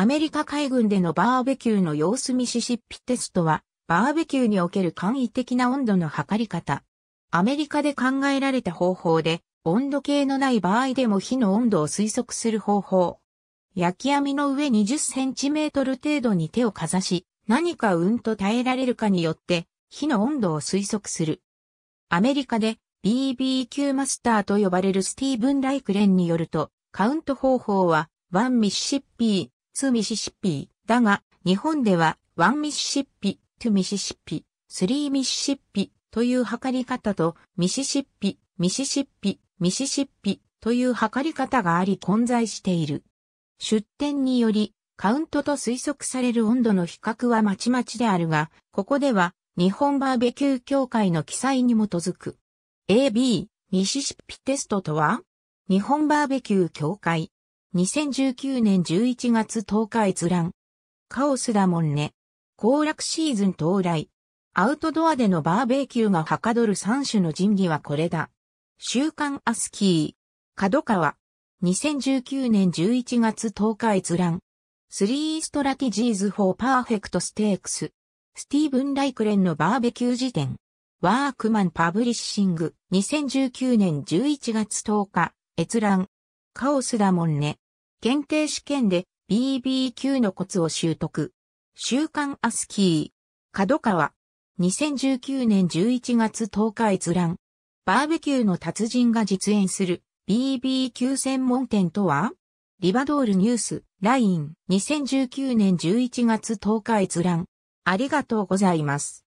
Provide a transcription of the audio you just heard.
アメリカ海軍でのバーベキューの様子ミシシッピテストは、バーベキューにおける簡易的な温度の測り方。アメリカで考えられた方法で、温度計のない場合でも火の温度を推測する方法。焼き網の上20センチメートル程度に手をかざし、何かうんと耐えられるかによって、火の温度を推測する。アメリカで BBQ マスターと呼ばれるスティーブン・ライクレンによると、カウント方法は、ワンミシシッピー、2ミシシッピー。だが、日本では1ミシシッピ、2ミシシッピ、3ミシシッピという測り方と、ミシシッピ、ミシシッピ、ミシシッピという測り方があり混在している。出典により、カウントと推測される温度の比較はまちまちであるが、ここでは日本バーベキュー協会の記載に基づく。AB、ミシシッピテストとは日本バーベキュー協会2019年11月10日閲覧。カオスだもんね。行楽シーズン到来。アウトドアでのバーベキューがはかどる3種の神器はこれだ。週刊アスキー。角川。2019年11月10日閲覧。3リーストラ e g i e s フ o r p e r f クス。t s t e スティーブン・ライクレンのバーベキュー辞典。ワークマンパブリッシング。2019年11月10日。閲覧。カオスだもんね。検定試験で BBQ のコツを習得。週刊アスキー。角川。2019年11月10日閲覧。バーベキューの達人が実演する BBQ 専門店とはリバドールニュース、LINE。2019年11月10日閲覧。ありがとうございます。